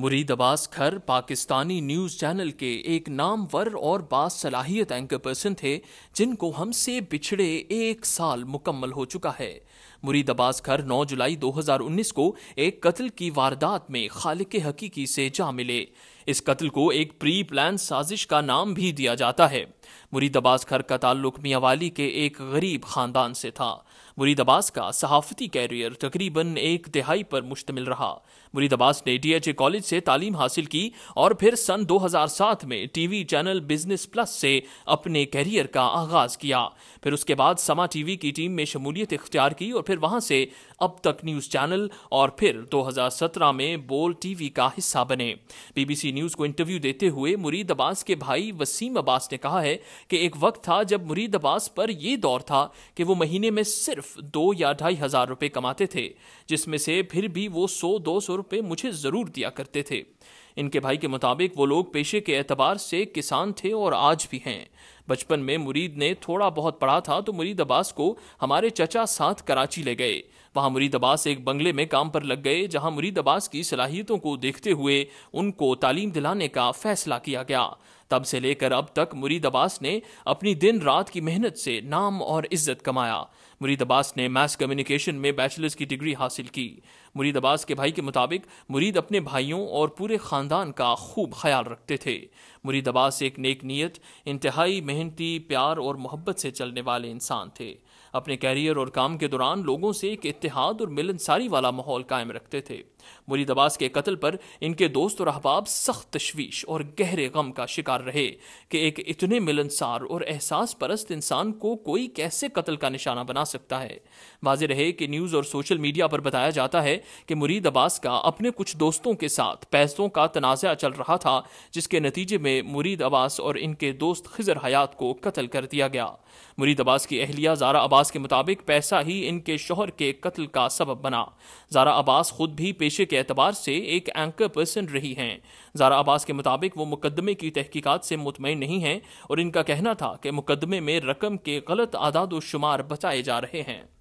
मुरीद अब्बास खर Pakistani news channel के एक नामवर और बासलाहियत एंकर पर्सन थे जिनको हमसे बिछड़े एक साल मुकम्मल हो चुका है मुरीद अब्बास खर 9 जुलाई 2019 को एक कत्ल की वारदात में खालिक हकीकी से जा मिले इस कत्ल को एक प्री प्लान साजिश का नाम भी दिया जाता है मुरीद अब्बास खर का ताल्लुक मियावाली के एक गरीब खानदान से था मुरीद अब्बास का सहाफती कैरियर तकरीबन एक तिहाई पर मुश्तमिल रहा मुरीद अब्बास ने डीएचए कॉलेज से तालीम हासिल की और फिर सन 2007 में टीवी चैनल बिजनेस प्लस से अपने कैरियर का आगाज किया फिर उसके बाद समा टीवी की टीम में शमूलियत इख्तियार की और फिर वहां से अब तक न्यूज चैनल और फिर 2017 में बोल टीवी का हिस्सा बने बीबीसी न्यूज को इंटरव्यू देते हुए मुरीद अब्बास के भाई वसीम अब्बास ने कहा है कि एक वक्त था जब मुरीद अब्बास पर यह दौर था कि वो महीने में सिर्फ दो या ढाई हजार रुपए कमाते थे जिसमें से फिर भी वो सौ दो सौ रुपए मुझे जरूर दिया करते थे इनके भाई के मुताबिक वो लोग पेशे के एतबार से किसान थे और आज भी हैं बचपन में मुरीद ने थोड़ा बहुत पढ़ा था तो मुरीद अब्बास को हमारे चचा साथ कराची ले गए वहाँ मुरीद अब्बास एक बंगले में काम पर लग गए जहाँ मुरीद अब्बास की सलाहियतों को देखते हुए उनको तालीम दिलाने का फैसला किया गया तब से लेकर अब तक मुरीद अब्बास ने अपनी दिन रात की मेहनत से नाम और इज्जत कमाया मुरीद अब्बास ने मैथ्स कम्युनिकेशन में बैचलर्स की डिग्री हासिल की मुरीद अब्बास के भाई के मुताबिक मुरीद अपने भाइयों और पूरे ख़ानदान का खूब ख्याल रखते थे मुरीद अब्बास एक नेक नीयत इंतहाई मेहनत मेहनती प्यार और मोहब्बत से चलने वाले इंसान थे अपने कैरियर और काम के दौरान लोगों से एक इतिहाद और मिलनसारी वाला माहौल कायम रखते थे मुरीद अब्बास के कत्ल पर इनके दोस्त और अहबाब सख्त तशवीश और गहरे गम का शिकार रहे कि एक इतने मिलनसार और एहसास परस्त इंसान को कोई कैसे कत्ल का निशाना बना सकता है वाज रहे कि न्यूज़ और सोशल मीडिया पर बताया जाता है कि मुरीद अब्बास का अपने कुछ दोस्तों के साथ पैसों का तनाज़ा चल रहा था जिसके नतीजे में मुरीद अब्बास और इनके दोस्त खिजर हयात हयात को कत्ल कर दिया गया मुरीद अब्बास की अहलिया जारा अब्बास के मुताबिक पैसा ही इनके शोहर के कत्ल का सबब बना जारा अब्बास खुद भी पेशे के एतबार से एक एंकर पर्सन रही हैं जारा अब्बास के मुताबिक वो मुकदमे की तहकीकात से मुतमिन नहीं हैं और इनका कहना था कि मुकदमे में रकम के गलत आदाद शुमार बचाए जा रहे हैं